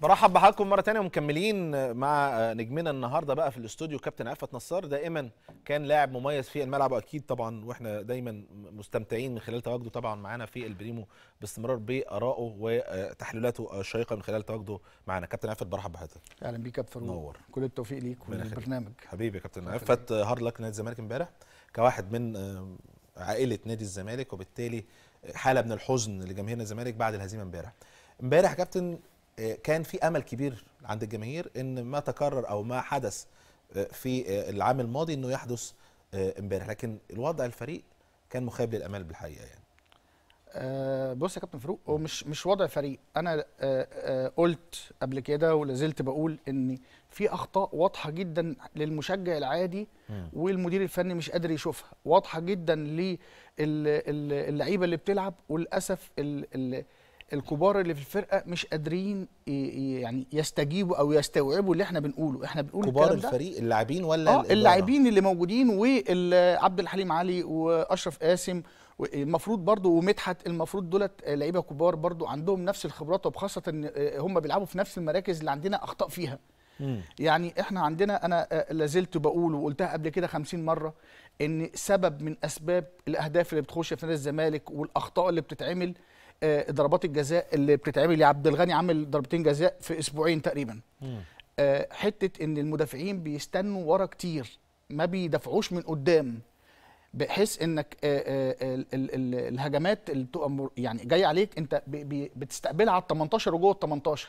برحب بحضراتكم مره ثانيه ومكملين مع نجمنا النهارده بقى في الاستوديو كابتن عفت نصار دائما كان لاعب مميز في الملعب واكيد طبعا واحنا دايما مستمتعين من خلال تواجده طبعا معانا في البريمو باستمرار بارائه وتحليلاته الشيقه من خلال تواجده معانا كابتن عفت برحب بحضرتك اهلا بيك يا فاروق نور كل التوفيق ليك وللبرنامج حبيبي يا كابتن عفت هارد لك نادي الزمالك امبارح كواحد من آه، عائله نادي الزمالك وبالتالي حاله من الحزن لجماهيرنا الزمالك بعد الهزيمه امبارح امبارح كابتن آه، كان في امل كبير عند الجماهير ان ما تكرر او ما حدث آه، في آه، العام الماضي انه يحدث امبارح لكن الوضع الفريق كان مخيب للامال بالحقيقه يعني أه بص يا كابتن فاروق هو مش مش وضع فريق انا أه أه قلت قبل كده ولا زلت بقول ان في اخطاء واضحه جدا للمشجع العادي والمدير الفني مش قادر يشوفها واضحه جدا للعيبه اللي بتلعب وللاسف الكبار اللي في الفرقه مش قادرين يعني يستجيبوا او يستوعبوا اللي احنا بنقوله احنا بنقول كبار الفريق اللاعبين ولا اه اللاعبين اللي موجودين وعبد الحليم علي واشرف قاسم المفروض برضو ومدحت المفروض دولت لعيبه كبار برضو عندهم نفس الخبرات وبخاصه ان آه، هم بيلعبوا في نفس المراكز اللي عندنا اخطاء فيها يعني احنا عندنا انا آه، لازلت بقول وقلتها قبل كده 50 مره ان سبب من اسباب الاهداف اللي بتخش في نادي الزمالك والاخطاء اللي بتتعمل آه، ضربات الجزاء اللي بتتعمل عبد الغني عامل ضربتين جزاء في اسبوعين تقريبا آه، حته ان المدافعين بيستنوا ورا كتير ما بيدافعوش من قدام بحيث انك آه، آه، الهجمات اللي بتبقى يعني جايه عليك انت بتستقبلها على ال 18 وجوه ال 18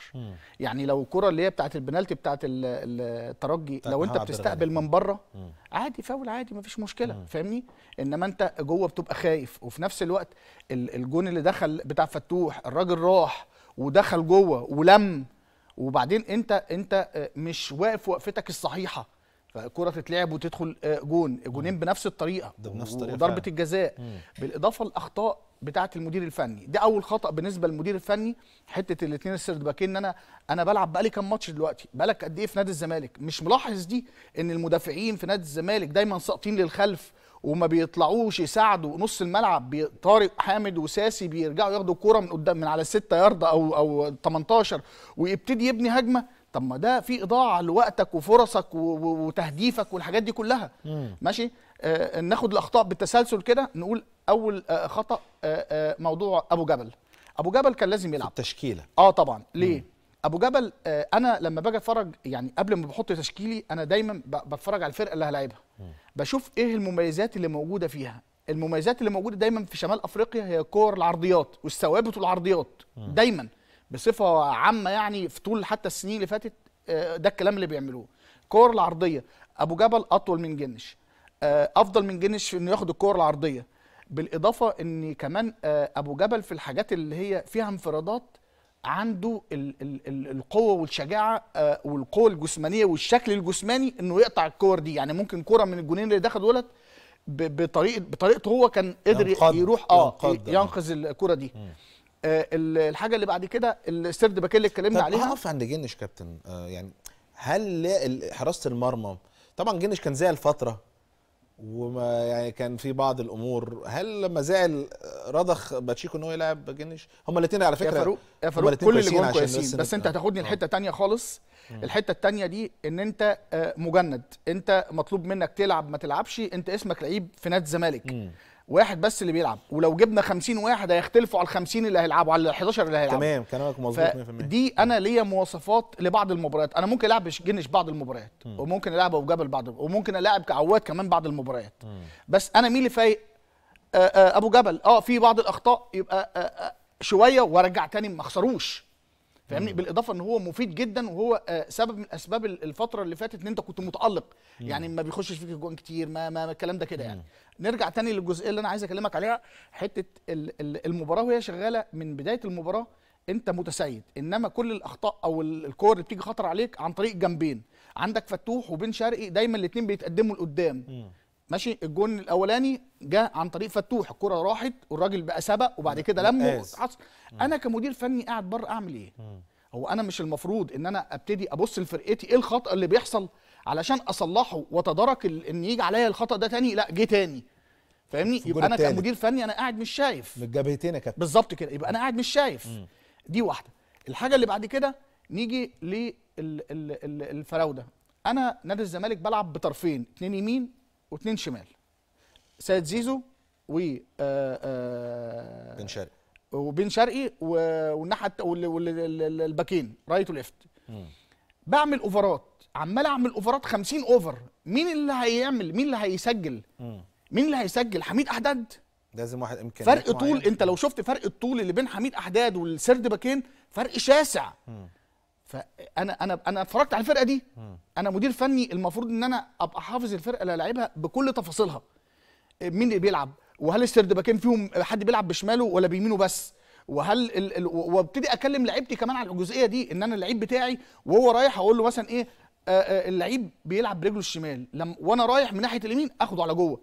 يعني لو الكره اللي هي بتاعت البنالتي بتاعت الترجي لو انت بتستقبل من بره عادي فاول عادي مفيش مشكله فاهمني انما انت جوه بتبقى خايف وفي نفس الوقت الجون اللي دخل بتاع فتوح الراجل راح ودخل جوه ولم وبعدين انت انت آه، مش واقف وقفتك الصحيحه فكرة تتلعب وتدخل آه، جون جونين بنفس الطريقة ده بنفس الطريقة وضربة الجزاء بالإضافة لأخطاء بتاعة المدير الفني ده أول خطأ بالنسبة للمدير الفني حتة الاثنين السرد باكين إن أنا أنا بلعب بقالي كام ماتش دلوقتي بقالك قد إيه في نادي الزمالك مش ملاحظ دي إن المدافعين في نادي الزمالك دايما ساقطين للخلف وما بيطلعوش يساعدوا نص الملعب طارق حامد وساسي بيرجعوا ياخدوا الكوره من قدام من على 6 يارده او او 18 ويبتدي يبني هجمه طب ما ده في اضاعه لوقتك وفرصك وتهديفك والحاجات دي كلها مم. ماشي آه, آه، ناخد الاخطاء بالتسلسل كده نقول اول آه خطا آه،, آه موضوع ابو جبل ابو جبل كان لازم يلعب التشكيله اه طبعا ليه مم. ابو جبل آه، انا لما باجي اتفرج يعني قبل ما بحط تشكيلي انا دايما بتفرج على الفرقه اللي هلاعبها بشوف ايه المميزات اللي موجوده فيها المميزات اللي موجوده دايما في شمال افريقيا هي كور العرضيات والثوابت والعرضيات دايما بصفه عامه يعني في طول حتى السنين اللي فاتت آه، ده الكلام اللي بيعملوه الكور العرضيه ابو جبل اطول من جنش آه، افضل من جنش في انه ياخد الكور العرضيه بالاضافه ان كمان آه، ابو جبل في الحاجات اللي هي فيها انفرادات عنده الـ الـ الـ القوه والشجاعه والقوه الجسمانيه والشكل الجسماني انه يقطع الكور دي يعني ممكن كوره من الجونين اللي دخل دولت بطريقه بطريقته هو كان قدر يروح اه ينقذ الكوره دي م. آه، الحاجه اللي بعد كده السرد باك اللي اتكلمنا عليها هقف عند جنش كابتن آه، يعني هل حراسه المرمى طبعا جنش كان زعل فتره وما يعني كان في بعض الامور هل لما زعل رضخ باتشيكو ان هو يلعب جنش هم الاثنين على فكره يا فاروق يا فاروق كل اللي جوه كويسين بس انت هتاخدني لحته ثانيه آه. خالص الحته الثانيه دي ان انت مجند انت مطلوب منك تلعب ما تلعبش انت اسمك لعيب في نادي الزمالك واحد بس اللي بيلعب ولو جبنا 50 واحد هيختلفوا على ال 50 اللي هيلعبوا على ال 11 اللي هيلعبوا تمام كلامك مظبوط 100% دي انا ليا مواصفات لبعض المباريات انا ممكن العب جنش بعض المباريات وممكن العب ابو جبل بعض وممكن العب كعواد كمان بعض المباريات بس انا مين اللي فايق آه، آه، ابو جبل اه في بعض الاخطاء يبقى آه، شويه وارجع تاني ما اخسروش فاهمني بالاضافه ان هو مفيد جدا وهو آه، سبب من اسباب الفتره اللي فاتت ان انت كنت متالق يعني ما بيخشش فيك جوان كتير ما, ما الكلام ده كده يعني نرجع تاني للجزئيه اللي انا عايز اكلمك عليها حته المباراه وهي شغاله من بدايه المباراه انت متسيد انما كل الاخطاء او الكور اللي بتيجي خطر عليك عن طريق جنبين عندك فتوح وبن شرقي دايما الاثنين بيتقدموا لقدام ماشي الجون الاولاني جه عن طريق فتوح الكره راحت والراجل بقى سبق وبعد كده لمه حصل انا كمدير فني قاعد بره اعمل ايه هو انا مش المفروض ان انا ابتدي ابص لفرقتي ايه الخطا اللي بيحصل علشان اصلحه واتدارك ان يجي عليا الخطا ده تاني لا جه تاني فاهمني يبقى انا كمدير فني انا قاعد مش شايف من الجبهتين يا كابتن بالظبط كده يبقى انا قاعد مش شايف مم. دي واحده الحاجه اللي بعد كده نيجي للفراوده انا نادي الزمالك بلعب بطرفين اتنين يمين واثنين شمال سيد زيزو و آه، آه، بن شرقي وبن شرقي والناحيه والباكين رايت وليفت بعمل اوفرات عمال اعمل اوفرات 50 اوفر مين اللي هيعمل مين اللي هيسجل مين اللي هيسجل حميد احداد لازم واحد امكانيات فرق طول معين. انت لو شفت فرق الطول اللي بين حميد احداد والسرد باكين فرق شاسع مم. فانا انا انا اتفرجت على الفرقه دي انا مدير فني المفروض ان انا ابقى حافظ الفرقه اللي لعبها بكل تفاصيلها مين اللي بيلعب وهل السرد باكين فيهم حد بيلعب بشماله ولا بيمينه بس وهل ال... ال... وابتدي اكلم لعيبتي كمان على الجزئيه دي ان انا اللعيب بتاعي وهو رايح اقول له مثلا ايه آه، آه، اللعيب بيلعب برجله الشمال لم وانا رايح من ناحيه اليمين اخده على جوه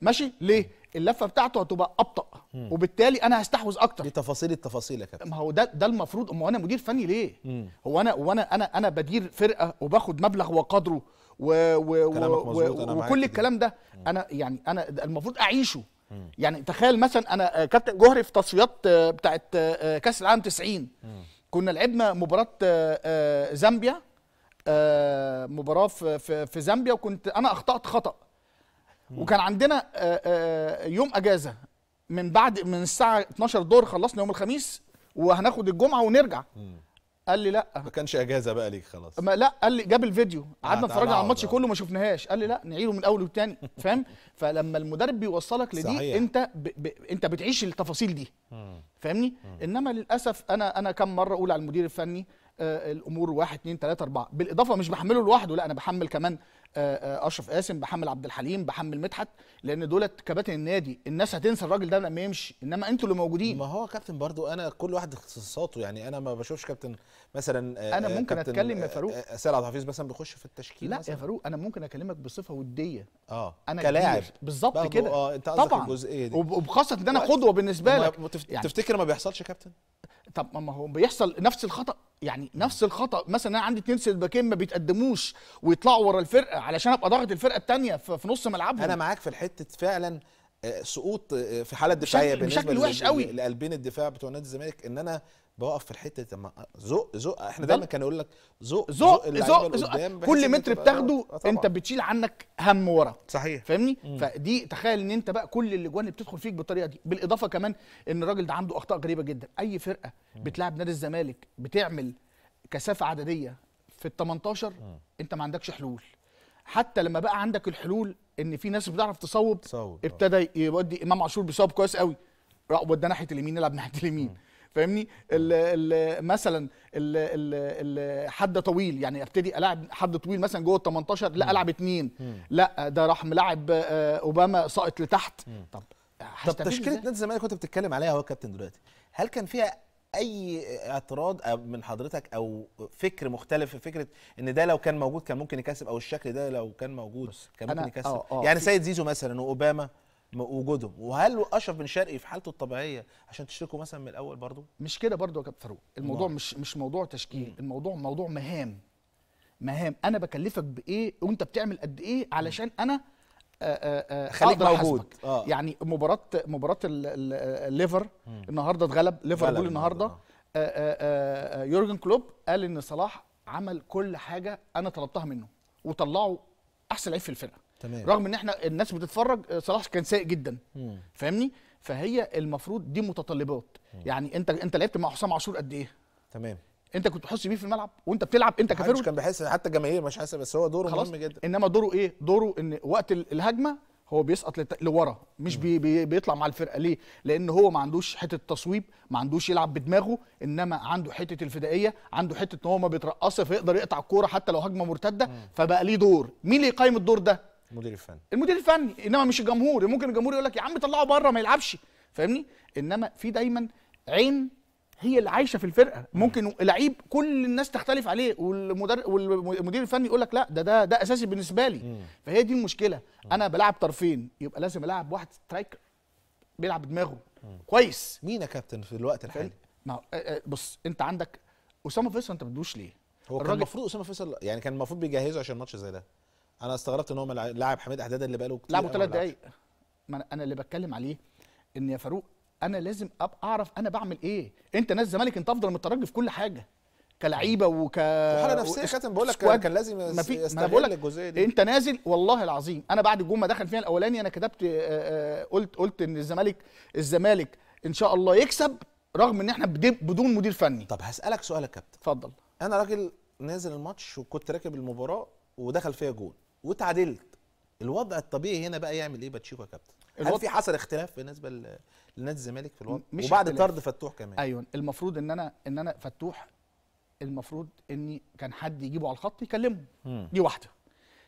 ماشي ليه اللفه بتاعته هتبقى ابطا وبالتالي انا هستحوذ اكتر دي تفاصيل التفاصيل يا كابتن ما هو ده ده المفروض هو انا مدير فني ليه مم. هو انا وانا انا انا بدير فرقه وباخد مبلغ وقدره و و و وكل الكلام ده انا يعني انا المفروض اعيشه مم. يعني تخيل مثلا انا آه، كابتن جوهري في تصفيات آه، بتاعه آه، كاس العالم 90 مم. كنا لعبنا مباراه زامبيا مباراه في في زامبيا وكنت انا اخطات خطأ وكان عندنا آه، آه، يوم اجازه من بعد من الساعه 12 الظهر خلصنا يوم الخميس وهناخد الجمعه ونرجع قال لي لا ما كانش اجازه بقى ليك خلاص ما لا قال لي جاب الفيديو آه، قعدنا اتفرجنا على الماتش كله ما شفناهاش قال لي لا نعيده من الاول والتاني فاهم فلما المدرب بيوصلك لدي صحيح. انت ب... ب... انت بتعيش التفاصيل دي فاهمني انما للاسف انا انا كم مره اقول على المدير الفني آه، الامور 1 2 3 4 بالاضافه مش بحمله لوحده لا انا بحمل كمان آه، اشرف قاسم بحمل عبد الحليم بحمل مدحت لان دولت كباتن النادي الناس هتنسى الراجل ده لما يمشي انما انتوا اللي موجودين ما هو كابتن برضو انا كل واحد اختصاصاته يعني انا ما بشوفش كابتن مثلا آه، انا ممكن اتكلم يا فاروق سيد عبد الحفيظ مثلا بيخش في التشكيل لا مثلاً. يا فاروق انا ممكن اكلمك بصفه وديه اه انا كلاعب بالظبط كده اه انت قصدك الجزئيه دي وبخاصه ان انا قدوه بالنسبه لك يعني تفتكر يعني ما بيحصلش يا كابتن طب ما هو بيحصل نفس الخطا يعني نفس الخطا مثلا انا عندي اتنين سلباكين ما بيتقدموش ويطلعوا ورا الفرقه علشان ابقى ضاغط الفرقه الثانيه في نص ملعبهم انا معاك في الحته فعلا آه، سقوط آه، في حاله دفاعيه بالنسبه بشكل وحش قوي لقلبين الدفاع بتوع نادي الزمالك ان انا بوقف في الحته دي زق زق احنا دايما كان يقول لك زق زق زق كل متر بتاخده آه، انت بتشيل عنك هم ورا صحيح فاهمني فدي تخيل ان انت بقى كل الاجوان اللي بتدخل فيك بالطريقه دي بالاضافه كمان ان الراجل ده عنده اخطاء غريبه جدا اي فرقه مم. بتلعب نادي الزمالك بتعمل كثافه عدديه في ال 18 انت ما عندكش حلول حتى لما بقى عندك الحلول ان في ناس بتعرف تصوب آه. ابتدى يودي امام عاشور بيصوب كويس قوي ودى ناحيه اليمين نلعب ناحيه اليمين فاهمني ال ال مثلا ال ال ال حد طويل يعني ابتدي العب حد طويل مثلا جوه ال 18 لا العب اثنين لا ده راح ملاعب آه، اوباما ساقط لتحت طب طب تشكيله نادي الزمالك كنت بتتكلم عليها هو كابتن دلوقتي هل كان فيها اي اعتراض آه، من حضرتك او فكر مختلف في فكره ان ده لو كان موجود كان ممكن يكسب او الشكل ده لو كان موجود كان ممكن يكسب آه، يعني سيد زيزو مثلا واوباما وجودهم وهل اشرف بن شرقي في حالته الطبيعيه عشان تشتركوا مثلا من الاول برضو مش كده برضو يا كابتن فاروق الموضوع مم. نعم. مش مش موضوع تشكيل مم. الموضوع موضوع مهام مهام انا بكلفك بايه وانت بتعمل قد ايه علشان انا آه، آه، آه، خليك موجود آه. يعني مباراه مباراه الليفر النهارده اتغلب ليفربول النهارده يورجن كلوب قال ان صلاح عمل كل حاجه انا طلبتها منه وطلعه احسن لعيب في الفرقه تمام. رغم ان احنا الناس بتتفرج آه، صلاح كان سيء جدا فاهمني فهي المفروض دي متطلبات مم. يعني انت انت لعبت مع حسام عاشور قد ايه تمام انت كنت بتحس بيه في الملعب وانت بتلعب انت كفيرود مش كان بيحس حتى الجماهير مش حاسه بس هو دوره مهم جدا انما دوره ايه دوره ان وقت الهجمه هو بيسقط لت... لورا مش بي... بي... بيطلع مع الفرقه ليه لان هو ما عندوش حته تصويب ما عندوش يلعب بدماغه انما عنده حته الفدائيه عنده حته ان هو ما بيترقصش فيقدر يقطع الكوره حتى لو هجمه مرتده مم. فبقى ليه دور مين اللي يقيم الدور ده المدير الفني المدير الفني انما مش الجمهور ممكن الجمهور يقول لك يا عم طلعه بره ما يلعبش فاهمني انما في دايما عين هي اللي عايشه في الفرقه ممكن لعيب كل الناس تختلف عليه والمدرب والمدير الفني يقول لك لا ده ده ده اساسي بالنسبه لي فهي دي المشكله انا بلعب طرفين يبقى لازم العب واحد سترايكر بيلعب بدماغه كويس مين يا كابتن في الوقت الحالي ما بص انت عندك اسامه فيصل انت ما بتدوش ليه هو كان المفروض اسامه فيصل يعني كان المفروض بيجهزه عشان ماتش زي ده انا استغربت ان هو لاعب حميد احداد اللي بقاله كتير لعبه ثلاث دقائق ما انا اللي بتكلم عليه ان يا فاروق انا لازم ابقى اعرف انا بعمل ايه انت ناس الزمالك انت افضل من الترجي في كل حاجه كلعيبه وك وحاله نفسيه خاتم بقول لك كان لازم يستقبل الجزئيه دي انت نازل والله العظيم انا بعد الجون ما دخل فيها الاولاني انا كتبت قلت قلت ان الزمالك الزمالك ان شاء الله يكسب رغم ان احنا بدون مدير فني طب هسالك سؤال يا كابتن اتفضل انا راجل نازل الماتش وكنت راكب المباراه ودخل فيها جون وتعادلت الوضع الطبيعي هنا بقى يعمل ايه باتشيكو يا كابتن هل في حصل اختلاف بالنسبه لنادي الزمالك في الوضع مش وبعد طرد فتوح كمان ايوه المفروض ان انا ان انا فتوح المفروض اني كان حد يجيبه على الخط يكلمه م. دي واحده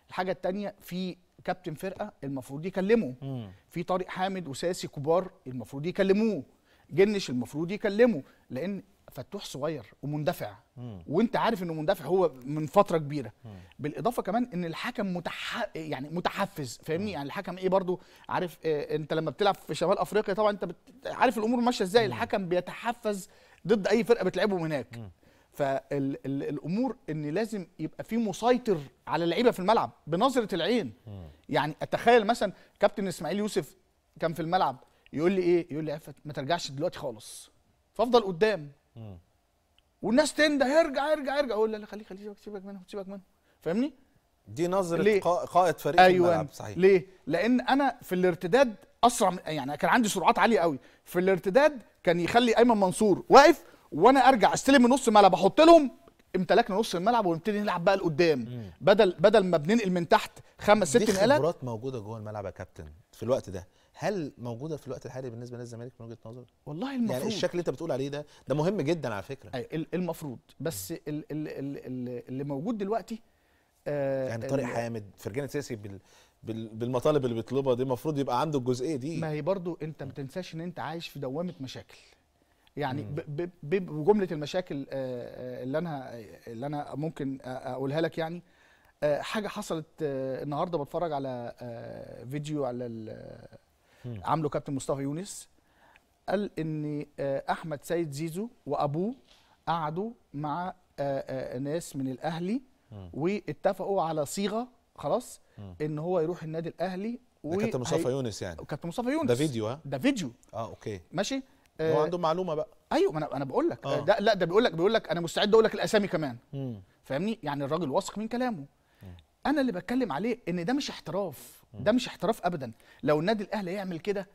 الحاجه الثانيه في كابتن فرقه المفروض يكلمه م. في طارق حامد وساسي كبار المفروض يكلموه جنش المفروض يكلمه لان فتوح صغير ومندفع م. وانت عارف انه مندفع هو من فتره كبيره م. بالاضافه كمان ان الحكم متح... يعني متحفز فاهمني يعني الحكم ايه برضو عارف إيه انت لما بتلعب في شمال افريقيا طبعا انت بت... عارف الامور ماشيه ازاي الحكم بيتحفز ضد اي فرقه بتلعبهم هناك م. فالامور ان لازم يبقى في مسيطر على اللعيبه في الملعب بنظره العين م. يعني اتخيل مثلا كابتن اسماعيل يوسف كان في الملعب يقول لي ايه يقول لي ما ترجعش دلوقتي خالص فافضل قدام والناس تنده يرجع يرجع يرجع اقول لا لا خليه خليه سيبك منه سيبك منه فاهمني دي نظره ليه؟ قائد فريق أيوة. الملعب صحيح ليه لان انا في الارتداد اسرع من يعني كان عندي سرعات عاليه قوي في الارتداد كان يخلي ايمن منصور واقف وانا ارجع استلم من نص الملعب احط لهم امتلكنا نص الملعب ونبتدي نلعب بقى لقدام بدل بدل ما بننقل من تحت خمس ست نقلات دي خبرات موجوده جوه الملعب يا كابتن في الوقت ده هل موجوده في الوقت الحالي بالنسبه للزمالك من وجهه نظرك والله يعني المفروض يعني الشكل اللي انت بتقول عليه ده ده مهم جدا على فكره أي المفروض بس ال ال اللي موجود دلوقتي آه يعني طارق حامد فرجان سياسي بال بالمطالب اللي بيطلبها دي المفروض يبقى عنده الجزئيه دي ما هي برضو انت ما تنساش ان انت عايش في دوامه مشاكل يعني بجمله المشاكل آه، آه، اللي انا اللي انا ممكن اقولها لك يعني آه، حاجه حصلت النهارده بتفرج على فيديو على عامله كابتن مصطفى يونس قال ان آه، احمد سيد زيزو وابوه قعدوا مع آه، آه، ناس من الاهلي واتفقوا على صيغه خلاص ان هو يروح النادي الاهلي و كابتن مصطفى يونس يعني كابتن مصطفى يونس ده فيديو ها ده فيديو اه اوكي ماشي هو عنده معلومه بقى ايوه ما انا انا بقول لك آه. ده لا ده بيقول لك بيقول لك انا مستعد اقول لك الاسامي كمان فاهمني يعني الراجل واثق من كلامه انا اللي بتكلم عليه ان ده مش احتراف ده مش احتراف ابدا لو النادي الاهلي يعمل كده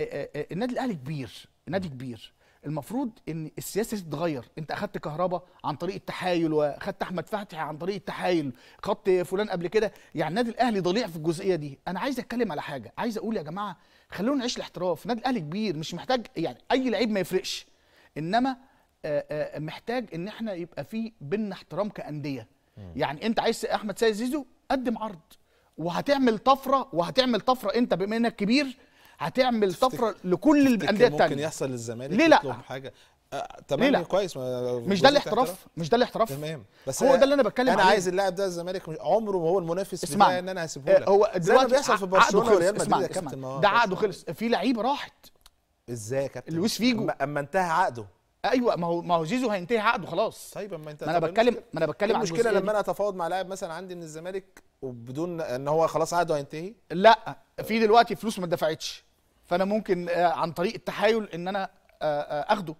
آه، آه، آه، النادي الاهلي كبير نادي كبير المفروض ان السياسه تتغير انت اخدت كهربا عن طريق التحايل واخدت احمد فتحي عن طريق التحايل خدت فلان قبل كده يعني النادي الاهلي ضليع في الجزئيه دي انا عايز اتكلم على حاجه عايز اقول يا جماعه خلونا نعيش الاحتراف النادي الاهلي كبير مش محتاج يعني اي لعيب ما يفرقش انما محتاج ان احنا يبقى في بينا احترام كانديه يعني انت عايز احمد سيد زيزو قدم عرض وهتعمل طفره وهتعمل طفره انت بما انك كبير هتعمل طفره لكل الانديه الثانيه ممكن يحصل للزمالك ليه لا حاجه آه، تمام ليه كويس مش ده الاحتراف مش ده الاحتراف تمام بس هو ده اللي انا بتكلم انا عليه. عايز اللاعب ده الزمالك عمره ما هو المنافس بتاعي ان انا هسيبه آه، لك هو دلوقتي بيحصل في برشلونه وريال مدريد ده عقده خلص في لعيبه راحت ازاي يا كابتن لويس فيجو اما انتهى عقده ايوه ما هو ما هو زيزو هينتهي عقده خلاص طيب ما انت ما انا بتكلم ما انا بتكلم إيه عن المشكله لما انا اتفاوض مع لاعب مثلا عندي من الزمالك وبدون ان هو خلاص عقده هينتهي لا في دلوقتي فلوس ما اتدفعتش فانا ممكن آه، عن طريق التحايل ان انا آه، آه، اخده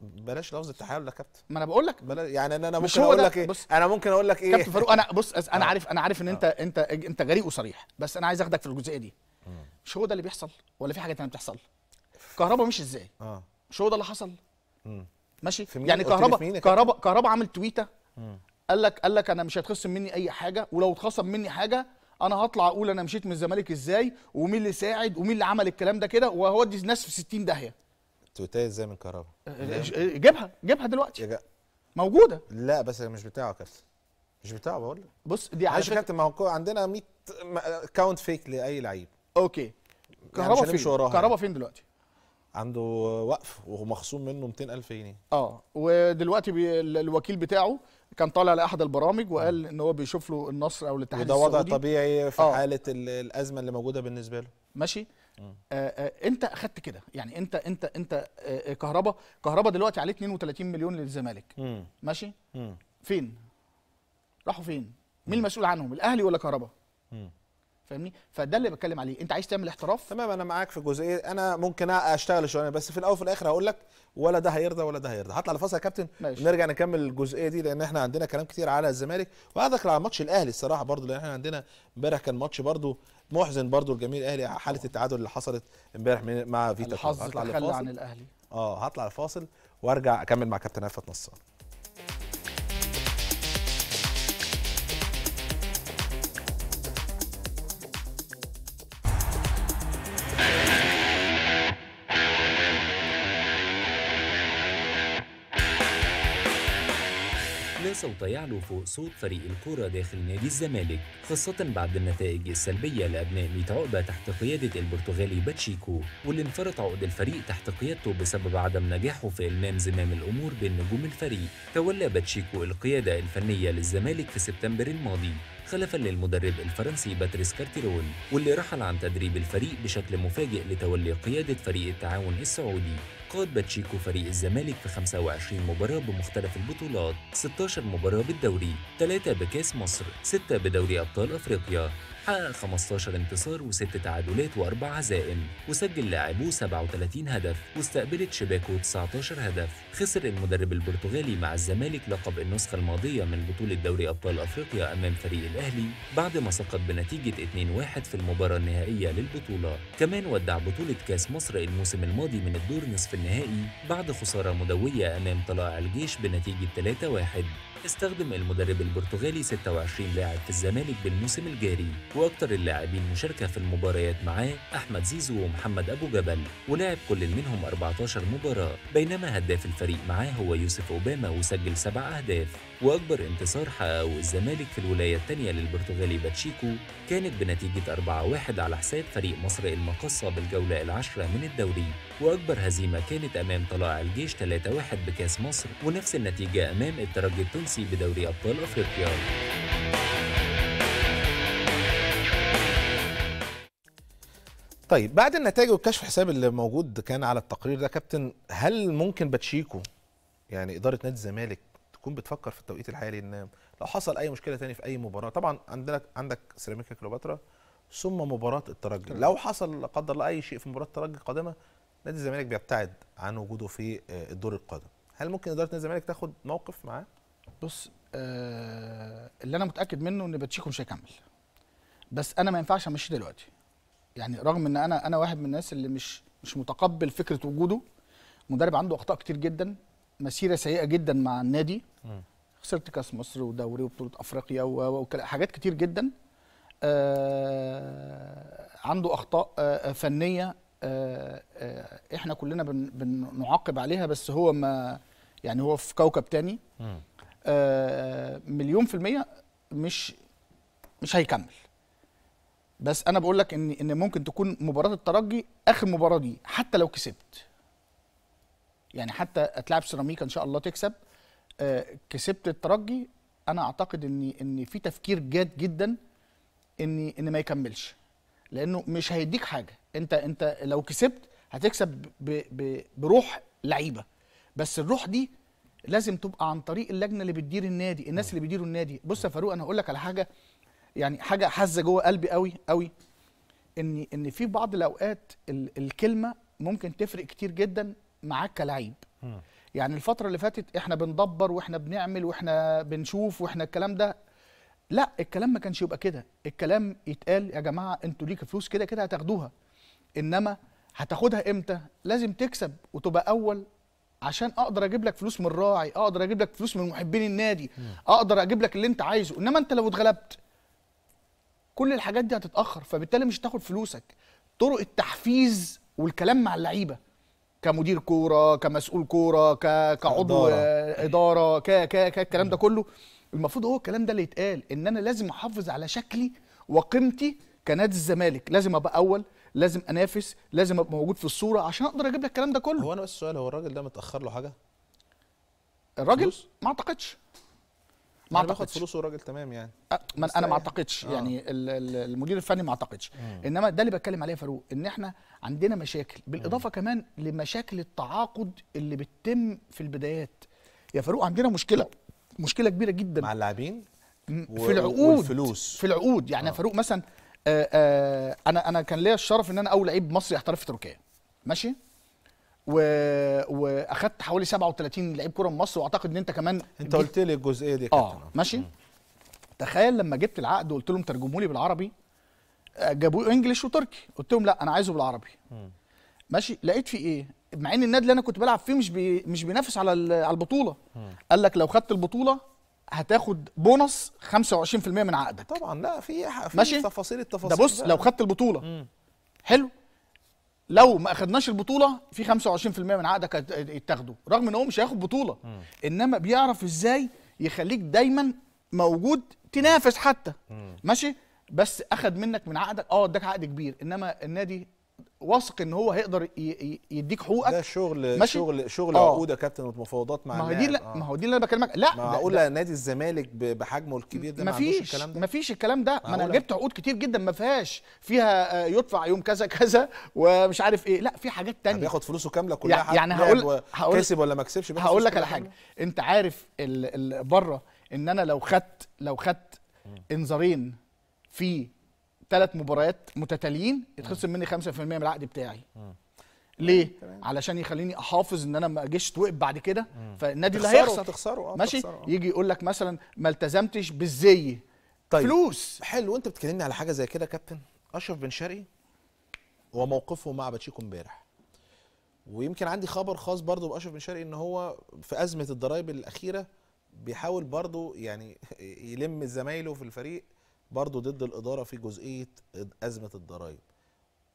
بلاش لفظ التحايل يا كابتن ما انا بقول لك يعني انا ممكن اقول لك ايه بص انا ممكن اقول لك ايه كابتن فاروق انا بص انا عارف انا عارف ان انت انت انت جريء وصريح بس انا عايز اخدك في الجزئيه دي مش هو ده اللي بيحصل ولا في حاجه ثانيه بتحصل كهربا مش ازاي مش هو ده اللي حصل ماشي يعني كهربا كهربا كهربا عامل تويته قال لك قال لك انا مش هيتخصم مني اي حاجه ولو اتخصم مني حاجه انا هطلع اقول انا مشيت من الزمالك ازاي ومين اللي ساعد ومين اللي عمل الكلام ده كده وهودي الناس في 60 داهيه تويتايه ازاي من كهربا آه، إيه؟ جيبها إيه، جيبها دلوقتي جا... موجوده لا بس مش بتاعه يا كابتن مش بتاعه بقول لك بص دي عايش يا كابتن ما هو عندنا 100 كاونت فيك لاي لعيب اوكي يعني كهربا فين كهربا فين دلوقتي عنده وقف ومخصوم منه 200000 جنيه اه ودلوقتي بي الوكيل بتاعه كان طالع لاحد البرامج وقال آه. ان هو بيشوف له النصر او الاتحاد وده وضع طبيعي في آه. حاله الازمه اللي موجوده بالنسبه له ماشي آه آه انت اخدت كده يعني انت انت انت آه, آه، كهربا كهربا دلوقتي عليه 32 مليون للزمالك مم. ماشي مم. فين راحوا فين مين المسؤول عنهم الاهلي ولا كهربا مم. فاهمني فده اللي بتكلم عليه انت عايز تعمل احتراف تمام انا معاك في جزئيه انا ممكن اشتغل شويه بس في الاول وفي الاخر هقول لك ولا ده هيرضى ولا ده هيرضى هطلع لفاصل يا كابتن ماشي. ونرجع نكمل الجزئيه دي لان احنا عندنا كلام كتير على الزمالك وهذاك على ماتش الاهلي الصراحه برضو لان احنا عندنا امبارح كان ماتش برضو محزن برضو الجميل الاهلي حاله التعادل اللي حصلت امبارح مع فيتا الحظ تخلى عن الاهلي اه هطلع لفاصل وارجع اكمل مع كابتن عفت نصار سوف يعلو فوق صوت فريق الكرة داخل نادي الزمالك خاصة بعد النتائج السلبية لأبناء ميت عقبة تحت قيادة البرتغالي باتشيكو واللي انفرط عقد الفريق تحت قيادته بسبب عدم نجاحه في إلمام زمام الأمور بين نجوم الفريق تولى باتشيكو القيادة الفنية للزمالك في سبتمبر الماضي خلفا للمدرب الفرنسي باتريس كارتيرون واللي رحل عن تدريب الفريق بشكل مفاجئ لتولي قيادة فريق التعاون السعودي تعاقد باتشيكو فريق الزمالك في 25 مباراة بمختلف البطولات 16 مباراة بالدوري 3 بكاس مصر 6 بدوري أبطال أفريقيا حقق 15 انتصار و6 تعادلات و4 عزائم وسجل لاعبوه 37 هدف واستقبلت شباكه 19 هدف خسر المدرب البرتغالي مع الزمالك لقب النسخة الماضية من بطولة دوري أبطال أفريقيا أمام فريق الأهلي بعد ما سقط بنتيجة 2-1 في المباراة النهائية للبطولة كمان ودع بطولة كاس مصر الموسم الماضي من الدور نصف النهائي بعد خسارة مدوية أمام طلائع الجيش بنتيجة 3-1 استخدم المدرب البرتغالي 26 لاعب في الزمالك بالموسم الجاري وأكثر اللاعبين مشاركة في المباريات معاه أحمد زيزو ومحمد أبو جبل ولعب كل منهم 14 مباراة بينما هداف الفريق معاه هو يوسف أوباما وسجل سبع أهداف وأكبر انتصار حققه الزمالك في الولاية الثانية للبرتغالي باتشيكو كانت بنتيجة 4-1 على حساب فريق مصر المقصة بالجولة العاشرة من الدوري وأكبر هزيمة كانت أمام طلائع الجيش 3-1 بكاس مصر ونفس النتيجة أمام الترجي التونسي بدوري أبطال أفريقيا طيب بعد النتائج والكشف حساب اللي موجود كان على التقرير ده كابتن هل ممكن باتشيكو يعني اداره نادي الزمالك تكون بتفكر في التوقيت الحالي ان لو حصل اي مشكله تاني في اي مباراه طبعا عندك عندك سيراميكا كليوباترا ثم مباراه الترجي لو حصل لا قدر الله اي شيء في مباراه الترجي القادمه نادي الزمالك بيبتعد عن وجوده في آه، الدور القادم هل ممكن اداره نادي الزمالك تاخد موقف معاه بص آه اللي انا متاكد منه ان باتشيكو مش هيكمل بس انا ما ينفعش امشي دلوقتي يعني رغم ان انا انا واحد من الناس اللي مش مش متقبل فكره وجوده مدرب عنده اخطاء كتير جدا مسيره سيئه جدا مع النادي خسرت كاس مصر ودوري وبطوله افريقيا وحاجات كتير جدا آه، عنده اخطاء آه، آه، فنيه احنا كلنا بنعاقب عليها بس هو ما يعني هو في كوكب تاني مليون في المية مش مش هيكمل بس انا بقول لك ان ان ممكن تكون مباراه الترجي اخر مباراه دي حتى لو كسبت يعني حتى هتلاعب سيراميكا ان شاء الله تكسب آه كسبت الترجي انا اعتقد ان ان في تفكير جاد جدا ان ان ما يكملش لانه مش هيديك حاجه انت انت لو كسبت هتكسب ب ب بروح لعيبه بس الروح دي لازم تبقى عن طريق اللجنه اللي بتدير النادي الناس اللي بيديروا النادي بص يا فاروق انا هقول لك على حاجه يعني حاجه حزه جوه قلبي قوي قوي ان ان في بعض الاوقات الكلمه ممكن تفرق كتير جدا معاك كلعيب يعني الفتره اللي فاتت احنا بندبر واحنا بنعمل واحنا بنشوف واحنا الكلام ده لا الكلام ما كانش يبقى كده الكلام يتقال يا جماعه انتوا ليك فلوس كده كده هتاخدوها انما هتاخدها امتى لازم تكسب وتبقى اول عشان اقدر اجيب لك فلوس من راعي اقدر اجيب لك فلوس من محبين النادي اقدر اجيب لك اللي انت عايزه انما انت لو اتغلبت كل الحاجات دي هتتاخر فبالتالي مش هتاخد فلوسك طرق التحفيز والكلام مع اللعيبه كمدير كوره كمسؤول كوره كعضو اداره ك ك الكلام ده كله المفروض هو الكلام ده اللي يتقال ان انا لازم احافظ على شكلي وقيمتي كنادي الزمالك لازم ابقى اول لازم انافس لازم ابقى موجود في الصوره عشان اقدر اجيب لك الكلام ده كله هو انا بس سؤال هو الراجل ده متاخر له حاجه الراجل ما اعتقدش ما اعتقد فلوسه الراجل تمام يعني أه، ما انا ما اعتقدش يعني, آه. يعني المدير الفني ما اعتقدش انما ده اللي بتكلم عليه فاروق ان احنا عندنا مشاكل بالاضافه مم. كمان لمشاكل التعاقد اللي بتتم في البدايات يا فاروق عندنا مشكله مشكله كبيره جدا مع اللاعبين في العقود والفلوس في العقود يعني آه. فاروق مثلا آآ آه، آآ انا انا كان ليا الشرف ان انا اول لعيب مصري احترف في تركيا ماشي و... واخدت حوالي 37 لعيب كوره من مصر واعتقد ان انت كمان انت قلت لي الجزئيه دي اه ماشي م. تخيل لما جبت العقد وقلت لهم ترجموا لي بالعربي آه، جابوه انجلش وتركي قلت لهم لا انا عايزه بالعربي م. ماشي لقيت في ايه مع ان النادي اللي انا كنت بلعب فيه مش بي... مش بينافس على على البطوله قال لك لو خدت البطوله هتاخد بونص 25% من عقدك طبعا لا في في تفاصيل التفاصيل ده بص لو خدت البطوله م. حلو لو ما اخدناش البطوله في 25% من عقدك يتاخده رغم ان هو مش هياخد بطوله م. انما بيعرف ازاي يخليك دايما موجود تنافس حتى م. ماشي بس اخد منك من عقدك اه اداك عقد كبير انما النادي واثق ان هو هيقدر يديك حقوقك ده شغل ماشي؟ شغل آه. شغل آه. عقود يا كابتن ومفاوضات مع ما هو دي لا آه. ما هو دي اللي انا بكلمك لا معقوله نادي الزمالك بحجمه الكبير ده ما فيش الكلام ده ما فيش الكلام ده ما انا جبت عقود كتير جدا ما فيهاش فيها آه، يدفع يوم كذا كذا ومش عارف ايه لا في حاجات يعني تانية بياخد فلوسه كامله كلها يعني هقول هقول كسب ولا ما كسبش هقول لك على حاجه انت عارف بره ان انا لو خدت لو خدت انذارين في ثلاث مباريات متتاليين يتخصم مني 5% من العقد بتاعي ليه؟ علشان يخليني احافظ ان انا ما اجيش توقف بعد كده فالنادي اللي هيخسر تخسره آه، ماشي تخسره. آه. يجي يقول لك مثلا ما التزمتش بالزي طيب فلوس حلو وانت بتكلمني على حاجه زي كده كابتن اشرف بن شرقي وموقفه مع باتشيكو امبارح ويمكن عندي خبر خاص برضه باشرف بن شرقي ان هو في ازمه الضرايب الاخيره بيحاول برضه يعني يلم زمايله في الفريق برضه ضد الاداره في جزئيه ازمه الضرائب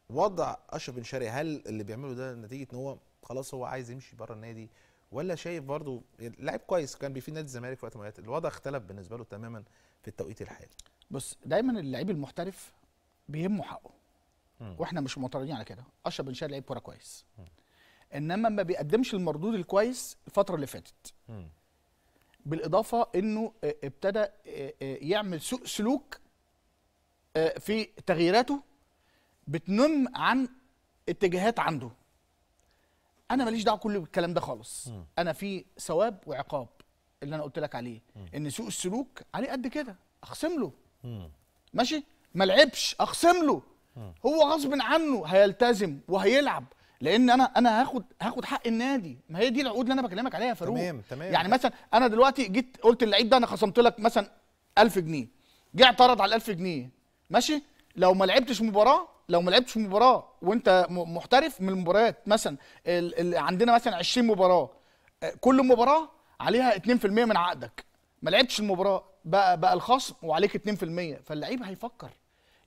وضع اشرف بن شرقي هل اللي بيعمله ده نتيجه ان هو خلاص هو عايز يمشي بره النادي ولا شايف برضه لعيب كويس كان بيفيد نادي الزمالك في وقت من الوضع اختلف بالنسبه له تماما في التوقيت الحالي بص دايما اللعيب المحترف بيهمه حقه مم. واحنا مش معترضين على كده اشرف بن شرقي لعيب كوره كويس مم. انما ما بيقدمش المردود الكويس الفتره اللي فاتت مم. بالاضافه انه ابتدى يعمل سوء سلوك آه، في تغييراته بتنم عن اتجاهات عنده انا ماليش دعوه كل بالكلام ده خالص م. انا في ثواب وعقاب اللي انا قلت لك عليه م. ان سوء السلوك عليه قد كده اخصم له م. ماشي ما لعبش اخصم له م. هو غصب عنه هيلتزم وهيلعب لان انا انا هاخد هاخد حق النادي ما هي دي العقود اللي انا بكلمك عليها يا فاروق تمام تمام يعني مثلا انا دلوقتي جيت قلت اللعيب ده انا خصمت لك مثلا 1000 جنيه جه اعترض على ال 1000 جنيه ماشي لو ما لعبتش مباراه لو ما لعبتش مباراه وانت محترف من المباريات مثلا عندنا مثلا 20 مباراه آه، كل مباراه عليها 2% من عقدك ما لعبتش المباراه بقى بقى الخصم وعليك 2% فاللعيب هيفكر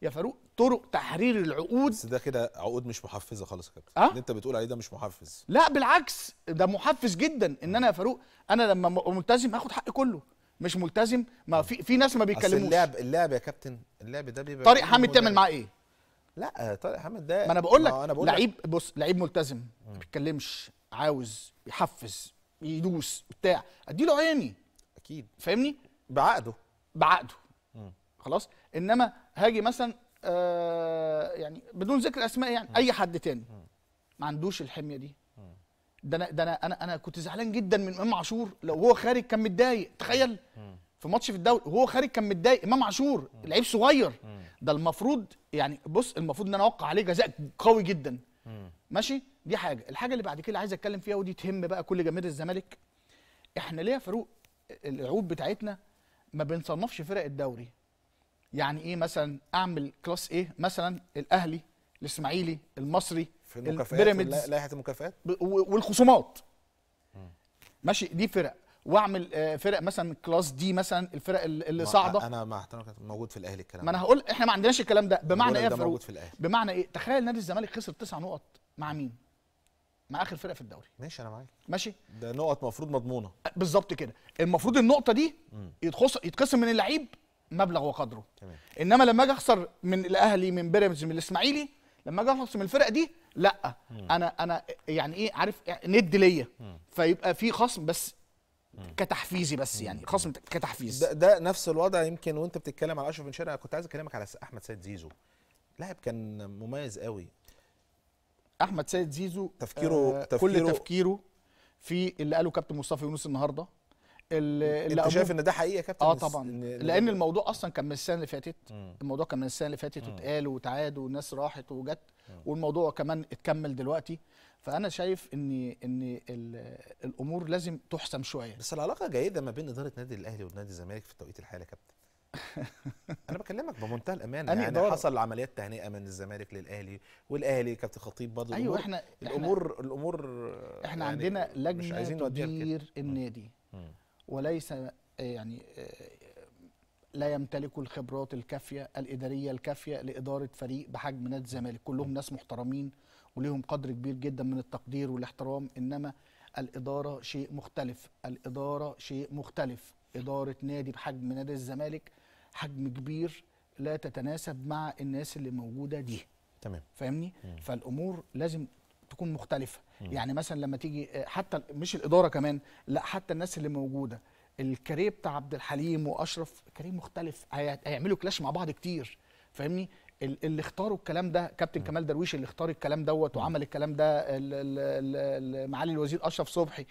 يا فاروق طرق تحرير العقود بس ده كده عقود مش محفزه خالص يا كابتن أه؟ اللي انت بتقول عليه ده مش محفز لا بالعكس ده محفز جدا ان انا يا فاروق انا لما ملتزم هاخد حقي كله مش ملتزم ما في في ناس ما بيتكلموش اللعب اللعب يا كابتن اللعب ده بيبقى طارق حامد تعمل معاه ايه؟ لا طارق حامد ده ما انا بقول لك لعيب بص لعيب ملتزم ما بيتكلمش عاوز يحفز يدوس بتاع اديله عيني اكيد فاهمني؟ بعقده بعقده مم. خلاص انما هاجي مثلا آه يعني بدون ذكر اسماء يعني مم. اي حد تاني مم. ما عندوش الحميه دي ده انا ده انا انا انا كنت زعلان جدا من امام عاشور لو هو خارج كان متضايق تخيل في ماتش في الدوري وهو خارج كان متضايق امام عاشور لعيب صغير ده المفروض يعني بص المفروض ان انا اوقع عليه جزاء قوي جدا ماشي دي حاجه الحاجه اللي بعد كده عايز اتكلم فيها ودي تهم بقى كل جماهير الزمالك احنا ليه يا فاروق العقود بتاعتنا ما بنصنفش فرق الدوري يعني ايه مثلا اعمل كلاس ايه مثلا الاهلي الاسماعيلي المصري في المكافئات لائحه المكافئات والخصومات ماشي دي فرق واعمل آه، فرق مثلا كلاس دي مثلا الفرق اللي صاعده انا مع احترامك موجود في الاهلي الكلام ما انا هقول احنا ما عندناش الكلام ده بمعنى ايه موجود في الاهلي بمعنى ايه تخيل نادي الزمالك خسر تسع نقط مع مين مع اخر فرقه في الدوري ماشي انا معاك ماشي ده نقط مفروض مضمونه بالظبط كده المفروض النقطه دي يتخص يتقسم من اللعيب مبلغ وقدره تمام. انما لما اجي اخسر من الاهلي من بيراميدز من الاسماعيلي لما اجي اخسر من الفرق دي لا انا انا يعني ايه عارف ند ليا فيبقى في خصم بس كتحفيزي بس يعني خصم كتحفيز ده, ده نفس الوضع يمكن وانت بتتكلم على اشرف بن شرقي كنت عايز اكلمك على احمد سيد زيزو لاعب كان مميز قوي احمد سيد زيزو تفكيره, آه تفكيره كل تفكيره في اللي قاله كابتن مصطفى يونس النهارده اللي انت شايف ان ده حقيقي يا كابتن اه طبعا لان الموضوع اصلا كان من السنه اللي فاتت مم. الموضوع كان من السنه اللي فاتت واتقال وتعاد والناس راحت وجت والموضوع كمان اتكمل دلوقتي فانا شايف ان ان الامور لازم تحسم شويه بس العلاقه جيده ما بين اداره النادي الاهلي ونادي الزمالك في التوقيت الحالي يا كابتن انا بكلمك بمنتهى الامانه يعني دور. حصل عمليات تهنئه من الزمالك للاهلي والاهلي كابتن خطيب برضه ايوه احنا الامور احنا الامور احنا يعني عندنا لجنه مش عايزين تدير النادي مم. وليس آه، يعني آه، لا يمتلكوا الخبرات الكافيه الاداريه الكافيه لاداره فريق بحجم نادي الزمالك كلهم ناس محترمين وليهم قدر كبير جدا من التقدير والاحترام انما الاداره شيء مختلف الاداره شيء مختلف اداره نادي بحجم نادي الزمالك حجم كبير لا تتناسب مع الناس اللي موجوده دي تمام فاهمني فالامور لازم تكون مختلفه م. يعني مثلا لما تيجي حتى مش الاداره كمان لا حتى الناس اللي موجوده الكاريه بتاع عبد الحليم واشرف كاريه مختلف هيعملوا كلاش مع بعض كتير فاهمني اللي اختاروا الكلام ده كابتن كمال درويش اللي اختار الكلام دوت وعمل الكلام ده معالي الوزير اشرف صبحي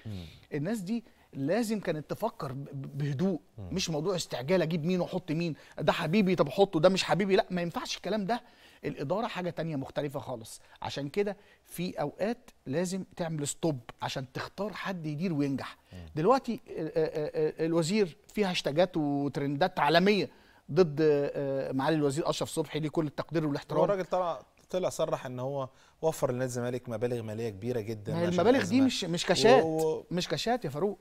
الناس دي لازم كانت تفكر بهدوء مش موضوع استعجال اجيب مين واحط مين ده حبيبي طب احطه ده مش حبيبي لا ما ينفعش الكلام ده الاداره حاجه تانية مختلفه خالص عشان كده في اوقات لازم تعمل ستوب عشان تختار حد يدير وينجح دلوقتي الوزير فيها هاشتاجات وترندات عالميه ضد آه، معالي الوزير اشرف صبحي ليه كل التقدير والاحترام الراجل طلع طلع صرح ان هو وفر لنادي الزمالك مبالغ ماليه كبيره جدا المبالغ دي مش مش كاشات و... مش كاشات يا فاروق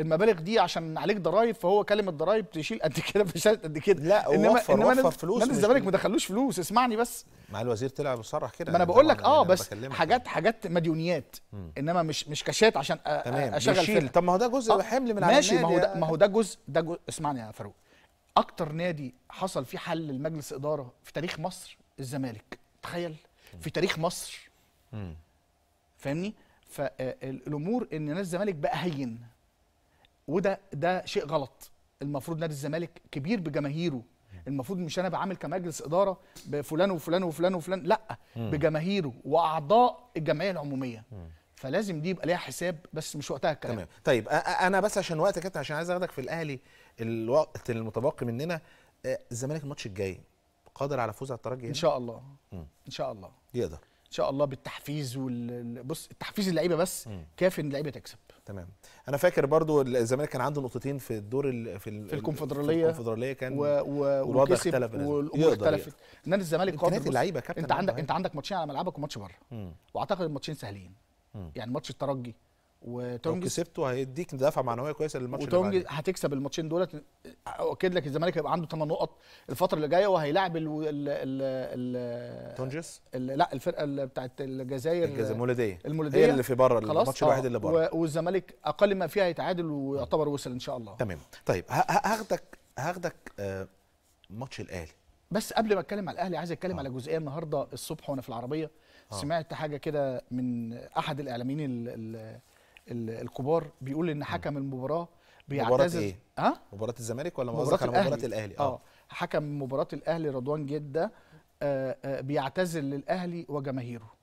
المبالغ دي عشان عليك ضرايب فهو كلمه ضرايب تشيل قد كده فشلت قد كده لا انما وفر انما وفر فلوس نادي الزمالك ما دخلوش فلوس اسمعني بس مع الوزير طلع وصرح كده ما انا يعني بقول لك يعني اه بس حاجات حاجات مديونيات مم. انما مش مش كاشات عشان تمام اشغل فيها طب ما هو ده جزء آه حمل من ماشي ما هو ده ما هو ده جزء ده جزء اسمعني يا فاروق اكتر نادي حصل فيه حل لمجلس اداره في تاريخ مصر الزمالك تخيل في تاريخ مصر فاهمني فالامور ان نادي الزمالك بقى هين وده ده شيء غلط المفروض نادي الزمالك كبير بجماهيره المفروض مش انا بعامل كمجلس اداره بفلان وفلان وفلان وفلان لا بجماهيره واعضاء الجمعيه العموميه فلازم دي يبقى ليها حساب بس مش وقتها الكلام تمام طيب انا بس عشان وقتك كابتن عشان عايز اخدك في الاهلي الوقت المتبقي مننا الزمالك الماتش الجاي قادر على فوز على الترجي ان شاء الله م. ان شاء الله يقدر ان شاء الله بالتحفيز وال... بص التحفيز اللعيبه بس كافي ان اللعيبه تكسب تمام انا فاكر برضو الزمالك كان عنده نقطتين في الدور ال... في, ال... في الكونفدراليه في الكونفدراليه كان و... و... والوضع اختلف والامور اختلفت نادي الزمالك قادر اللعيبه كابتن انت عندك انت عندك ماتشين على ملعبك وماتش بره واعتقد الماتشين سهلين مم. يعني ماتش الترجي وتونج لو كسبته هيديك دفعه معنويه كويسه للماتش وتونج هتكسب الماتشين دولت اؤكد لك الزمالك هيبقى عنده 8 نقط الفتره اللي جايه وهيلاعب ال ال تونجس لا الفرقه اللي بتاعت الجزائر المولوديه المولوديه هي اللي في بره الماتش الوحيد آه، اللي بره والزمالك اقل ما فيها هيتعادل ويعتبر وصل ان شاء الله تمام طيب هاخدك هاخدك آه، ماتش الاهلي بس قبل ما اتكلم على الاهلي عايز اتكلم آه. على جزئيه النهارده الصبح وانا في العربيه آه. سمعت حاجه كده من احد الاعلاميين الكبار بيقول ان حكم المباراه بيعتزل مباراه ايه؟ ها؟ أه؟ مباراه الزمالك ولا مباراه الأهلي. مباراه الاهلي؟ آه. اه حكم مباراه الاهلي رضوان جده بيعتذر آه، آه، بيعتزل للاهلي وجماهيره.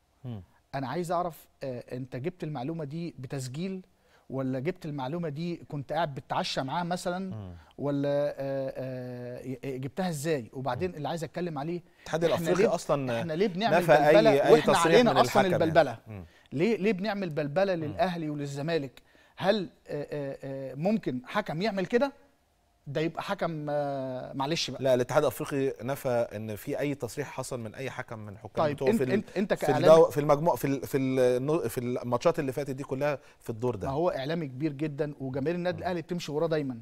انا عايز اعرف انت جبت المعلومه دي بتسجيل ولا جبت المعلومه دي كنت قاعد بتتعشى معاه مثلا ولا جبتها ازاي وبعدين اللي عايز اتكلم عليه الاتحاد الافريقي اصلا احنا ليه بنعمل بلبله اي واحنا علينا اصلا يعني. البلبله يعني. ليه ليه بنعمل بلبله للاهلي وللزمالك هل آه، آه، آه، ممكن حكم يعمل كده ده يبقى حكم معلش بقى لا الاتحاد الافريقي نفى ان في اي تصريح حصل من اي حكم من حكام طيب انت في انت, انت في, الدو... في المجموع في ال... في, ال... في الماتشات اللي فاتت دي كلها في الدور ده ما هو اعلامي كبير جدا وجماهير النادي الاهلي بتمشي وراه دايما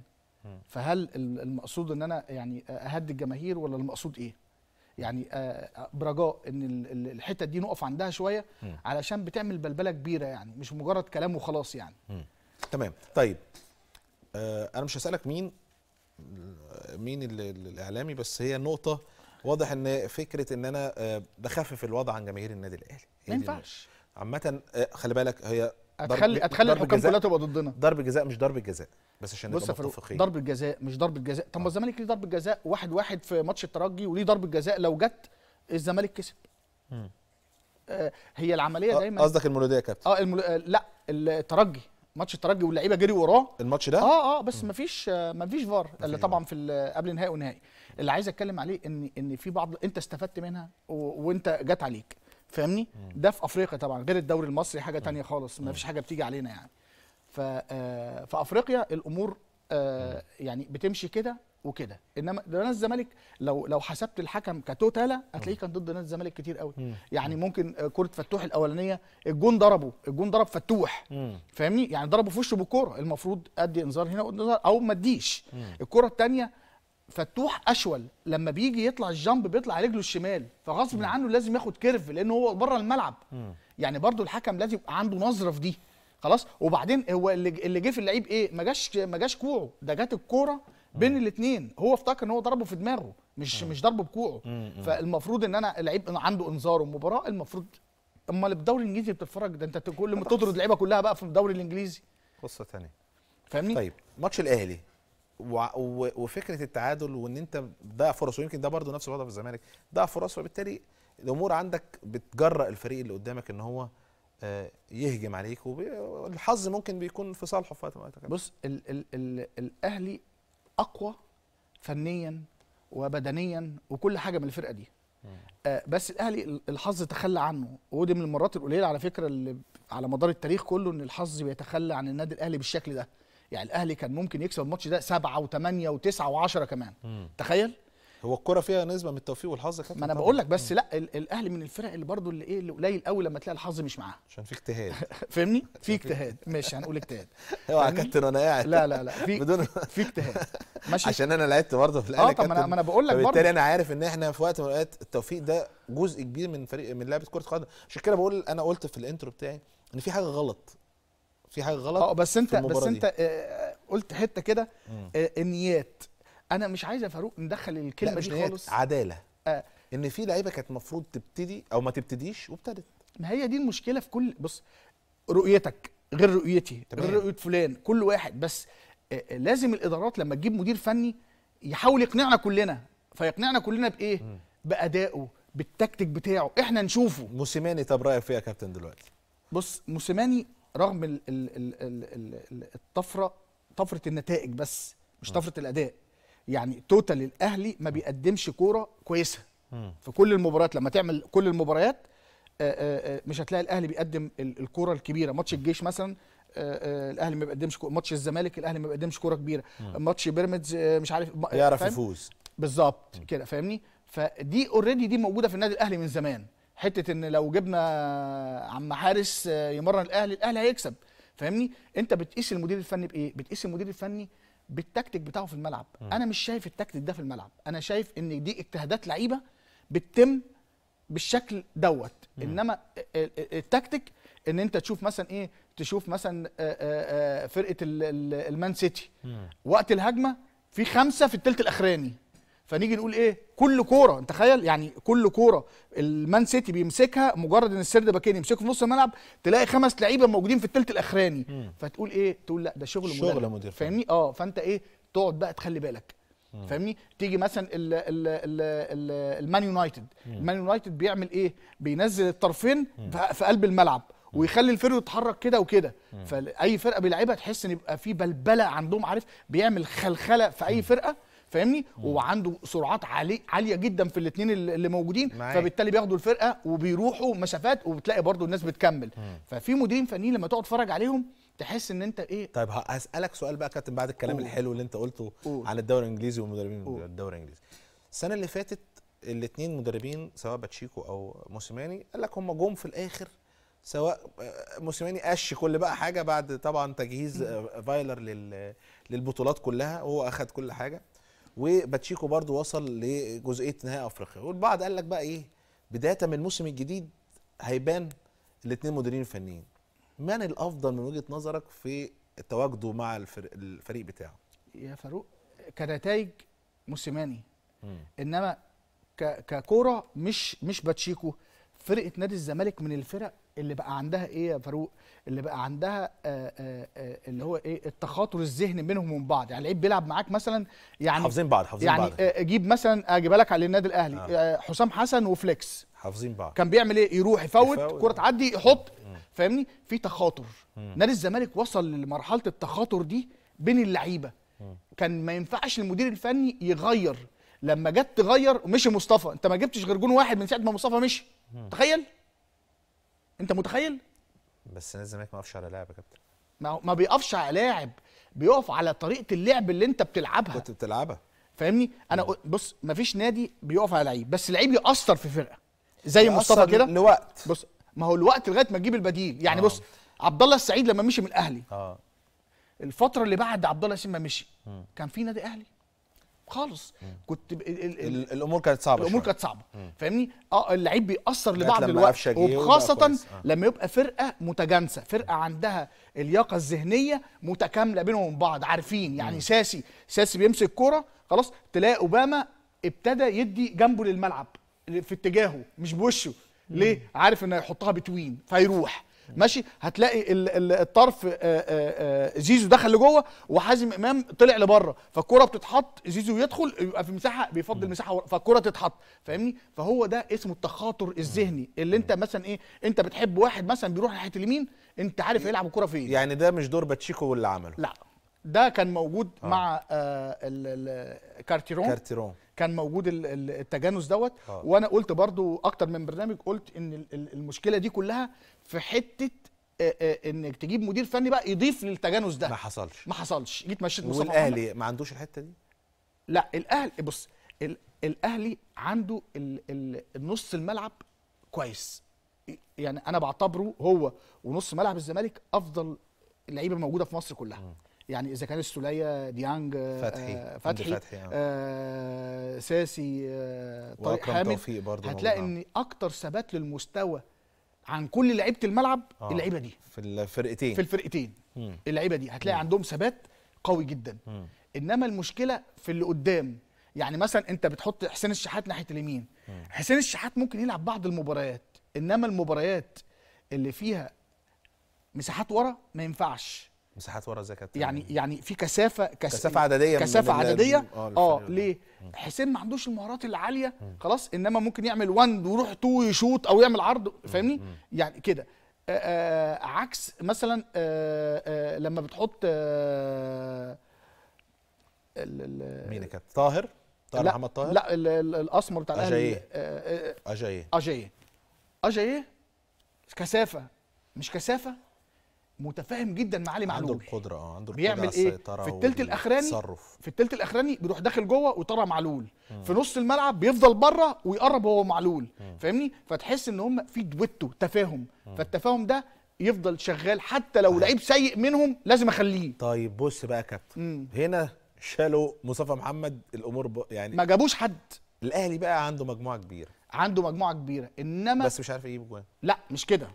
فهل المقصود ان انا يعني اهدي الجماهير ولا المقصود ايه يعني آه، آه، برجاء ان الحتت دي نقف عندها شويه علشان بتعمل بلبله كبيره يعني مش مجرد كلام وخلاص يعني تمام طيب آه انا مش هسالك مين مين الاعلامي بس هي نقطه واضح ان فكره ان انا آه، بخفف الوضع عن جماهير النادي الاهلي ما ينفعش عامه خلي بالك هي هتخلي هتخلي الحكام كلها تبقى ضدنا ضرب جزاء مش ضرب جزاء بس عشان نبقى متفقين ضرب الجزاء مش ضرب الجزاء طب ما آه. الزمالك ليه ضرب جزاء 1-1 واحد واحد في ماتش الترجي وليه ضرب جزاء لو جت الزمالك كسب آه هي العمليه آه، دايما قصدك المولوديه يا كابتن اه المل... آه لا الترجي ماتش الترجي واللعيبه جري وراه الماتش ده اه اه بس ما فيش آه، ما فيش فار اللي طبعا في قبل نهائي ونهائي اللي عايز اتكلم عليه ان ان في بعض انت استفدت منها و... وانت جت عليك فاهمني ده في افريقيا طبعا غير الدوري المصري حاجه تانية خالص ما فيش حاجه بتيجي علينا يعني ف آه، في افريقيا الامور آه، يعني بتمشي كده وكده انما نادي الزمالك لو لو حسبت الحكم كتوتالا هتلاقيه كان ضد نادي الزمالك كتير قوي يعني ممكن آه، كره فتوح الاولانيه الجون ضربه الجون ضرب فتوح فاهمني يعني ضربه في وشه بالكوره المفروض ادي انذار هنا انذار او ما اديش الكره الثانيه فتوح اشول لما بيجي يطلع الجامب بيطلع رجله الشمال فغصب عنه لازم ياخد كيرف لان هو بره الملعب يعني برضو الحكم لازم يبقى عنده نظره في دي خلاص وبعدين هو اللي اللي جه في اللعيب ايه ما جاش ما جاش كوعه ده جت الكوره بين الاثنين هو افتكر ان هو ضربه في دماغه مش مش ضربه بكوعه فالمفروض ان انا لعيب عنده انذار ومباراه المفروض امال الدوري الانجليزي بتتفرج ده انت كل ما تطرد اللعيبه كلها بقى في الدوري الانجليزي قصه ثانيه فاهمني طيب ماتش الاهلي وفكره التعادل وان انت ضيع فرص ويمكن ده برضه نفس الوضع في الزمالك ضيع فرص فبالتالي الامور عندك بتجرأ الفريق اللي قدامك ان هو آه، يهجم عليك والحظ ممكن بيكون في صالحه في وقت بص ال ال ال الاهلي اقوى فنيا وبدنيا وكل حاجه من الفرقه دي آه، بس الاهلي الحظ تخلى عنه ودي من المرات القليله على فكره اللي على مدار التاريخ كله ان الحظ بيتخلى عن النادي الاهلي بالشكل ده يعني الاهلي كان ممكن يكسب الماتش ده سبعة و8 و9 و10 كمان مم. تخيل هو الكرة فيها نسبة من التوفيق والحظ كابتن ما انا بقول لك بس مم. لا الاهلي من الفرق اللي برده اللي ايه اللي قليل قوي لما تلاقي الحظ مش معاه عشان في اجتهاد فاهمني؟ في اجتهاد ماشي هنقول اجتهاد اوعى يا كابتن وانا قاعد لا لا لا في بدون في اجتهاد ماشي عشان انا لعبت برضه في الاهلي اه طب ما انا بقول لك برضه انا عارف ان احنا في وقت من الاوقات التوفيق ده جزء كبير من فريق من لعبه كره قدم عشان كده بقول انا قلت في الانترو بتاعي ان في حاجه غلط في حاجه غلط اه, آه، بس انت بس دي. انت آه، آه، قلت حته كده النيات انا مش عايز يا فاروق ندخل الكلمه دي خالص عداله آه ان في لعيبه كانت المفروض تبتدي او ما تبتديش وابتدت ما هي دي المشكله في كل بص رؤيتك غير رؤيتي تمام. غير رؤيه فلان كل واحد بس آه لازم الادارات لما تجيب مدير فني يحاول يقنعنا كلنا فيقنعنا كلنا بايه م. بادائه بالتكتيك بتاعه احنا نشوفه موسيماني طب رايك فيه يا كابتن دلوقتي بص موسيماني رغم الطفره طفره النتائج بس مش طفره الاداء يعني توتال الاهلي ما بيقدمش كوره كويسه في كل المباريات لما تعمل كل المباريات آه، آه، آه، مش هتلاقي الاهلي بيقدم الكوره الكبيره ماتش الجيش مثلا الاهلي ما بيقدمش ماتش الزمالك الاهلي ما بيقدمش كوره كبيره ماتش بيراميدز مش عارف يعرف يفوز بالظبط كده فاهمني فدي اوريدي دي موجوده في النادي الاهلي من زمان حته ان لو جبنا عم حارس يمرن الاهلي الاهلي هيكسب فاهمني انت بتقيس المدير الفني بايه بتقيس المدير الفني بالتكتيك بتاعه في الملعب م. انا مش شايف التكتيك ده في الملعب انا شايف ان دي اجتهادات لعيبه بتتم بالشكل دوت م. انما التكتيك ان انت تشوف مثلا ايه تشوف مثلا فرقه المان سيتي وقت الهجمه في خمسه في الثلث الاخراني فنيجي نقول ايه كل كوره انت تخيل يعني كل كوره المان سيتي بيمسكها مجرد ان السرد باكين يمسكه في نص الملعب تلاقي خمس لعيبه موجودين في الثلث الاخراني مم. فتقول ايه تقول لا ده شغل مدرب شغل مدير فاهمني اه فانت ايه تقعد بقى تخلي بالك فاهمني تيجي مثلا المان يونايتد المان يونايتد بيعمل ايه بينزل الطرفين في قلب الملعب ويخلي الفريق يتحرك كده وكده فاي فرقه بيلعبها تحس ان يبقى في بلبله عندهم عارف بيعمل خلخله في اي فرقه فاهمني وعنده سرعات علي عاليه جدا في الاثنين اللي موجودين معي. فبالتالي بياخدوا الفرقه وبيروحوا مسافات وبتلاقي برضو الناس بتكمل م. ففي مديرين فنيين لما تقعد تتفرج عليهم تحس ان انت ايه طيب هسالك سؤال بقى كابتن بعد الكلام أوه. الحلو اللي انت قلته أوه. عن الدوري الانجليزي والمدربين الدوري الانجليزي السنه اللي فاتت الاثنين مدربين سواء باتشيكو او موسيماني قال لك هم جم في الاخر سواء آه، موسيماني قش كل بقى حاجه بعد طبعا تجهيز آه، فايلر للبطولات كلها وهو اخذ كل حاجه وباتشيكو برضو وصل لجزئيه نهائي افريقيا والبعض قال لك بقى ايه بدايه من الموسم الجديد هيبان الاثنين مديرين فنيين من الافضل من وجهه نظرك في تواجده مع الفريق, الفريق بتاعه يا فاروق كنتائج موسيماني انما ككوره مش مش باتشيكو فرقه نادي الزمالك من الفرق اللي بقى عندها ايه يا فاروق اللي بقى عندها آآ آه، آآ آه، آه، اللي هو ايه التخاطر الذهني بينهم وبين بعض يعني لعيب بيلعب معاك مثلا يعني حافظين بعض حافظين يعني بعض يعني اجيب مثلا اجيبها لك على النادي الاهلي نعم. آه. حسام حسن وفليكس حافظين بعض كان بيعمل ايه يروح يفوت كره تعدي يحط فاهمني في تخاطر نادي الزمالك وصل لمرحله التخاطر دي بين اللعيبه كان ما ينفعش المدير الفني يغير لما جت تغير مشي مصطفى انت ما جبتش غير جون واحد من ساعه ما مصطفى مشي تخيل انت متخيل بس نادي الزمالك ما بيقفش على لاعب يا كابتن ما ما بيقفش على لاعب بيقف على طريقه اللعب اللي انت بتلعبها كنت بتلعبها فاهمني انا بص ما فيش نادي بيقف على لعيب بس لعيب ياثر في فرقه زي مصطفى كده لوقت بص ما هو الوقت لغايه ما تجيب البديل يعني آه. بص عبد الله السعيد لما مشي من الاهلي آه. الفتره اللي بعد عبد الله ياسين ما مشي كان في نادي اهلي خالص مم. كنت ب... ال... ال... الامور كانت صعبه الامور كانت صعبه فاهمني اه اللعيب بيأثر لبعض الوقت وخاصه آه. لما يبقى فرقه متجانسه فرقه عندها اللياقه الذهنيه متكامله بينهم وبين بعض عارفين يعني مم. ساسي ساسي بيمسك الكوره خلاص تلاقي اوباما ابتدى يدي جنبه للملعب في اتجاهه مش بوشه ليه عارف انه هيحطها بتوين فيروح ماشي هتلاقي الطرف آه، آه، آه، زيزو دخل لجوه وحازم امام طلع لبره فالكره بتتحط زيزو يدخل يبقى في مساحه بيفضل مساحه فالكره تتحط فاهمني فهو ده اسمه التخاطر الذهني اللي انت مثلا ايه انت بتحب واحد مثلا بيروح ناحيه اليمين انت عارف هيلعب الكره فين يعني ده مش دور باتشيكو واللي عمله لا ده كان موجود آه. مع آه الكارتيرون كارتيرون كان موجود التجانس دوت آه. وانا قلت برضو اكتر من برنامج قلت ان المشكله دي كلها في حته آه، آه، انك تجيب مدير فني بقى يضيف للتجانس ده ما حصلش ما حصلش جيت مشيت مصطفى والاهلي ما عندوش الحته دي لا الاهلي بص الاهلي عنده النص الملعب كويس يعني انا بعتبره هو ونص ملعب الزمالك افضل لعيبه موجوده في مصر كلها م. يعني اذا كان السوليه ديانج آه، فتحي آه، فتحي, فتحي آه ساسي آه, آه، طارق حامد هتلاقي ان اكتر ثبات للمستوى عن كل لعيبه الملعب آه اللعيبه دي في الفرقتين في الفرقتين اللعيبه دي هتلاقي عندهم ثبات قوي جدا انما المشكله في اللي قدام يعني مثلا انت بتحط حسين الشحات ناحيه اليمين حسين الشحات ممكن يلعب بعض المباريات انما المباريات اللي فيها مساحات ورا ما ينفعش مساحات ورا الزكاه يعني يعني في كثافه كس... كثافه عدديه كثافه عدديه اه, آه، ليه حسين ما عندوش المهارات العاليه خلاص انما ممكن يعمل وند ويروح تو يشوط او يعمل عرض فاهمني يعني كده آه، آه، عكس مثلا آآ آآ لما بتحط آه مين كانت طاهر طاهر محمد طاهر لا الاسمر بتاع الاهلي اجاي اجايه اجايه اجايه كثافه مش كثافه متفاهم جدا مع علي معلول عنده القدره اه عنده القدره بيعمل ايه في الثلث الاخراني في الثلث الاخراني بيروح داخل جوه ويطلع معلول مم. في نص الملعب بيفضل بره ويقرب هو معلول فاهمني فتحس ان هم في دويتو تفاهم مم. فالتفاهم ده يفضل شغال حتى لو آه. لعيب سيء منهم لازم اخليه طيب بص بقى يا كابتن هنا شالوا مصطفى محمد الامور ب... يعني ما جابوش حد الاهلي بقى عنده مجموعه كبيره عنده مجموعه كبيره انما بس مش عارف يجيب جوان لا مش كده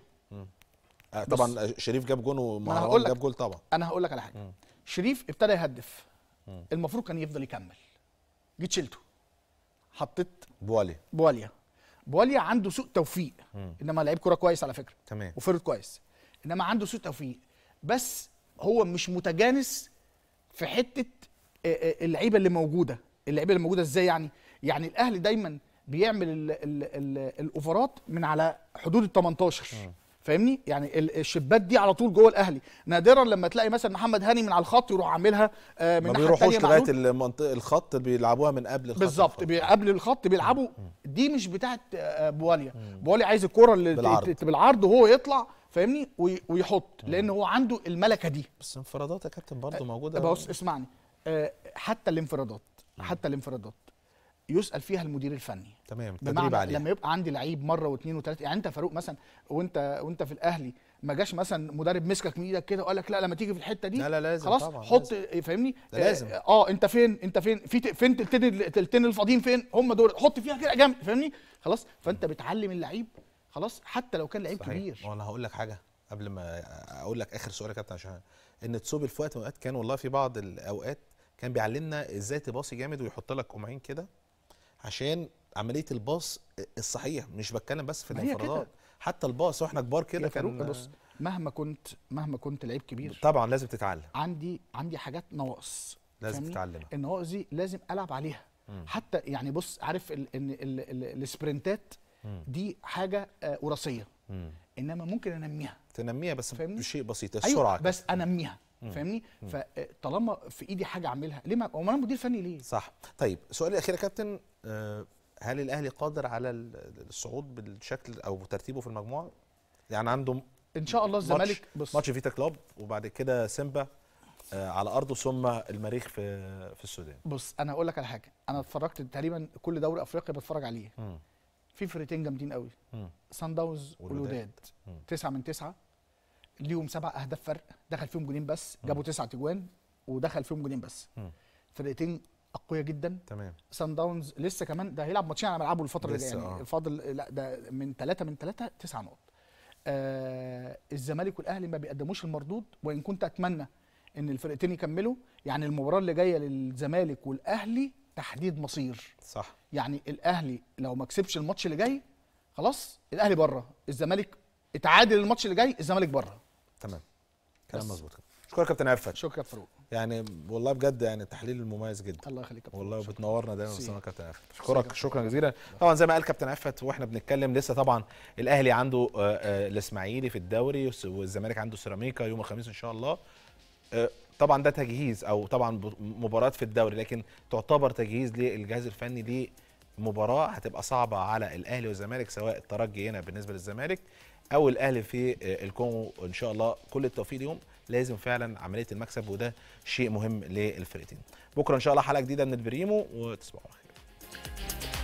آه، طبعا آه، شريف جاب جون ومهرجان جاب جول طبعا انا هقول لك على حاجه شريف ابتدى يهدف المفروض كان يفضل يكمل جيت شلته حطيت بواليا بواليا بواليا عنده سوء توفيق انما لعيب كوره كويس على فكره تمام وفرد كويس انما عنده سوء توفيق بس هو مش متجانس في حته آه، اللعيبه اللي موجوده اللعيبه اللي موجوده ازاي يعني يعني الاهلي دايما بيعمل الاوفرات من على حدود ال 18 فاهمني يعني الشبات دي على طول جوه الاهلي نادرا لما تلاقي مثلا محمد هاني من على الخط يروح عاملها آه، من ما بيروحوش لغايه المنطقه الخط بيلعبوها من قبل الخط بالظبط قبل الخط بيلعبوا دي مش بتاعه آه، بواليا بواليا عايز الكره اللي بالعرض, بالعرض وهو يطلع فاهمني ويحط لان هو عنده الملكه دي بس انفرادات يا كابتن برضه موجوده بص اسمعني آه، حتى الانفرادات حتى الانفرادات يسال فيها المدير الفني تمام التدريب عليه لما يبقى عندي لعيب مره واثنين وثلاثه يعني انت فاروق مثلا وانت وانت في الاهلي ما جاش مثلا مدرب مسكك من ايدك كده وقال لك لا لما تيجي في الحته دي لا لا لازم خلاص طبعا حط لازم. إيه، فاهمني لا لازم آه،, اه انت فين انت فين في فين تلتين التلتين الفاضيين فين هم دول حط فيها كده جامد فاهمني خلاص فانت بتعلم اللعيب خلاص حتى لو كان لعيب كبير وانا هقول لك حاجه قبل ما اقول لك اخر سؤال يا كابتن عشان ان تصوبي في وقت من الاوقات كان والله في بعض الاوقات كان بيعلمنا ازاي تباصي جامد ويحط لك قمعين كده عشان عمليه الباص الصحيح مش بتكلم بس في الانفرادات حتى الباص واحنا كبار كده كان بص آه. مهما كنت مهما كنت لعيب كبير طبعا لازم تتعلم عندي عندي حاجات نواقص لازم تتعلمها النواقص دي لازم العب عليها حتى يعني بص عارف ان السبرنتات دي حاجه آه، وراثيه انما ممكن انميها تنميها بس بشيء بسيط أيوة، السرعه أيوة بس انميها فاهمني فطالما في ايدي حاجه اعملها ليه ما انا مدير فني ليه صح طيب سؤالي الاخير يا كابتن آه، هل الاهلي قادر على الصعود بالشكل او ترتيبه في المجموعه يعني عنده ان شاء الله الزمالك بص ماتش فيتا كلوب وبعد كده سيمبا آه، على ارضه ثم المريخ في في السودان بص انا هقول لك على حاجه انا اتفرجت تقريبا كل دوري افريقيا بتفرج عليه م. في فرقتين جامدين قوي سان داونز والوداد تسعة من تسعة ليهم سبع اهداف فرق دخل فيهم جونين بس جابوا تسعة تجوان ودخل فيهم جونين بس فرقتين اقوياء جدا تمام سان داونز لسه كمان ده هيلعب ماتشين على ملعبه الفتره اللي جايه يعني آه. فاضل لا ده من ثلاثه من ثلاثه تسع نقط آه الزمالك والاهلي ما بيقدموش المردود وان كنت اتمنى ان الفرقتين يكملوا يعني المباراه اللي جايه للزمالك والاهلي تحديد مصير صح يعني الاهلي لو ما كسبش الماتش اللي جاي خلاص الاهلي بره الزمالك اتعادل الماتش اللي جاي الزمالك بره تمام كلام مظبوط شكرا كابتن عفت شكرا فاروق يعني والله بجد يعني تحليل مميز جدا الله يخليك كابتن والله وبتنورنا دايما يا كابتن عفت اشكرك شكرا جزيلا طبعا زي ما قال كابتن عفت واحنا بنتكلم لسه طبعا الاهلي عنده آه، آه، الاسماعيلي في الدوري والزمالك عنده سيراميكا يوم الخميس ان شاء الله آه، طبعا ده تجهيز او طبعا مباراه في الدوري لكن تعتبر تجهيز للجهاز الفني لمباراه هتبقى صعبه على الاهلي والزمالك سواء الترجي هنا بالنسبه للزمالك او الاهلي في الكونغو ان شاء الله كل التوفيق ليهم لازم فعلا عمليه المكسب وده شيء مهم للفرقتين بكره ان شاء الله حلقه جديده من البريمو وتصبحوا على خير